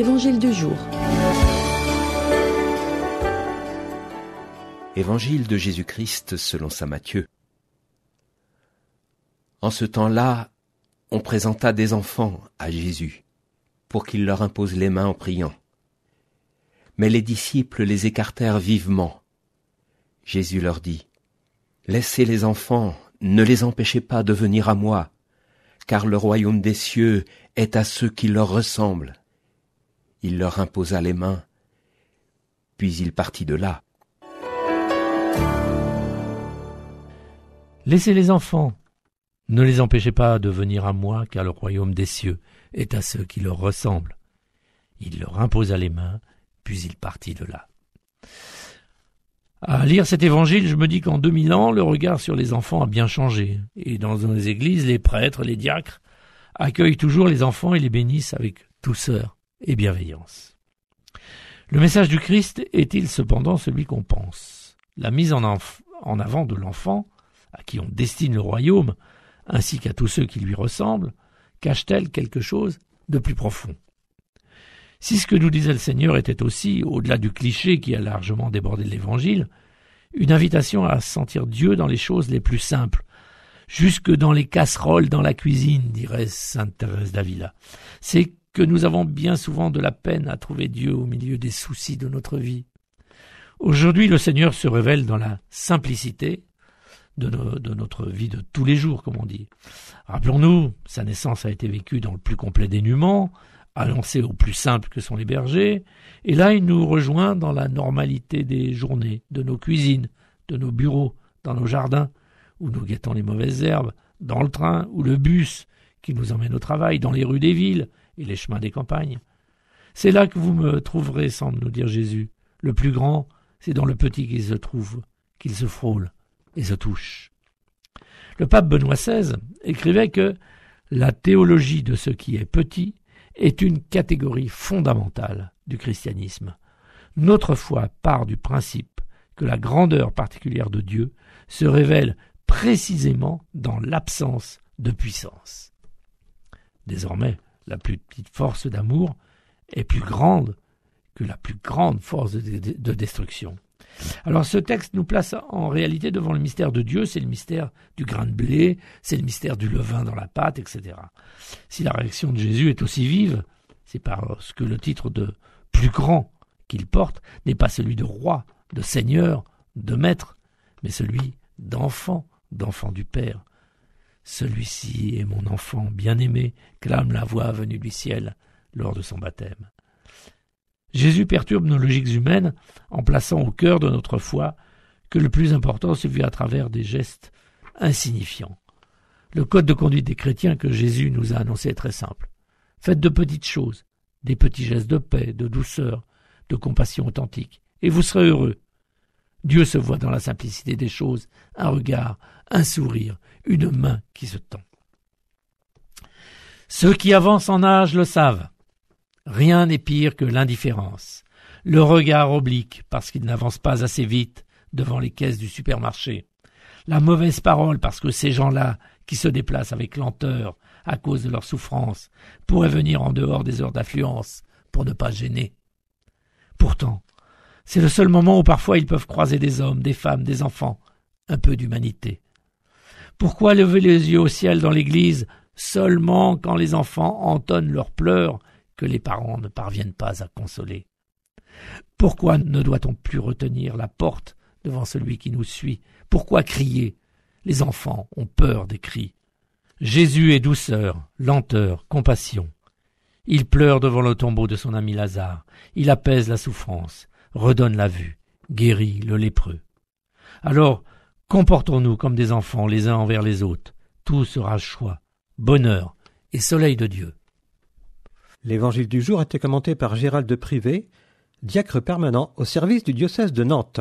Évangile du jour. Évangile de Jésus-Christ selon Saint Matthieu. En ce temps-là, on présenta des enfants à Jésus pour qu'il leur impose les mains en priant. Mais les disciples les écartèrent vivement. Jésus leur dit, Laissez les enfants, ne les empêchez pas de venir à moi, car le royaume des cieux est à ceux qui leur ressemblent il leur imposa les mains, puis il partit de là. Laissez les enfants, ne les empêchez pas de venir à moi, car le royaume des cieux est à ceux qui leur ressemblent. Il leur imposa les mains, puis il partit de là. À lire cet évangile, je me dis qu'en 2000 ans, le regard sur les enfants a bien changé. Et dans nos églises, les prêtres, les diacres accueillent toujours les enfants et les bénissent avec douceur et bienveillance. Le message du Christ est-il cependant celui qu'on pense La mise en, avant de l'enfant, à qui on destine le royaume, ainsi qu'à tous ceux qui lui ressemblent, cache-t-elle quelque chose de plus profond Si ce que nous disait le Seigneur était aussi, au-delà du cliché qui a largement débordé de l'Évangile, une invitation à sentir Dieu dans les choses les plus simples, jusque dans les casseroles dans la cuisine, dirait sainte Thérèse d'Avila. C'est que nous avons bien souvent de la peine à trouver Dieu au milieu des soucis de notre vie. Aujourd'hui, le Seigneur se révèle dans la simplicité de, notre vie de tous les jours, comme on dit. Rappelons-nous, sa naissance a été vécue dans le plus complet dénuement, annoncée au plus simple que sont les bergers, et là il nous rejoint dans la normalité des journées, de nos cuisines, de nos bureaux, dans nos jardins, où nous guettons les mauvaises herbes, dans le train ou le bus qui nous emmène au travail, dans les rues des villes les chemins des campagnes. C'est là que vous me trouverez, semble nous dire Jésus. Le plus grand, c'est dans le petit qu'il se trouve, qu'il se frôle et se touche. Le pape Benoît XVI écrivait que la théologie de ce qui est petit est une catégorie fondamentale du christianisme. Notre foi part du principe que la grandeur particulière de Dieu se révèle précisément dans l'absence de puissance. Désormais, la plus petite force d'amour est plus grande que la plus grande force de, destruction. Alors ce texte nous place en réalité devant le mystère de Dieu, c'est le mystère du grain de blé, c'est le mystère du levain dans la pâte, etc. Si la réaction de Jésus est aussi vive, c'est parce que le titre de plus grand qu'il porte n'est pas celui de roi, de seigneur, de maître, mais celui d'enfant, d'enfant du Père. Celui-ci est mon enfant bien-aimé, clame la voix venue du ciel lors de son baptême. Jésus perturbe nos logiques humaines en plaçant au cœur de notre foi que le plus important se vit à travers des gestes insignifiants. Le code de conduite des chrétiens que Jésus nous a annoncé est très simple. Faites de petites choses, des petits gestes de paix, de douceur, de compassion authentique, et vous serez heureux. Dieu se voit dans la simplicité des choses, un regard, un sourire, une main qui se tend. Ceux qui avancent en âge le savent. Rien n'est pire que l'indifférence, le regard oblique parce qu'ils n'avancent pas assez vite devant les caisses du supermarché, la mauvaise parole parce que ces gens-là, qui se déplacent avec lenteur à cause de leur souffrance, pourraient venir en dehors des heures d'affluence pour ne pas gêner. Pourtant, c'est le seul moment où parfois ils peuvent croiser des hommes, des femmes, des enfants, un peu d'humanité. Pourquoi lever les yeux au ciel dans l'église seulement quand les enfants entonnent leurs pleurs que les parents ne parviennent pas à consoler? Pourquoi ne doit-on plus retenir la porte devant celui qui nous suit? Pourquoi crier? Les enfants ont peur des cris. Jésus est douceur, lenteur, compassion. Il pleure devant le tombeau de son ami Lazare, il apaise la souffrance, redonne la vue, guérit le lépreux. Alors Comportons-nous comme des enfants les uns envers les autres. Tout sera choix, bonheur et soleil de Dieu. L'évangile du jour a été commenté par Gérald de Privé, diacre permanent au service du diocèse de Nantes.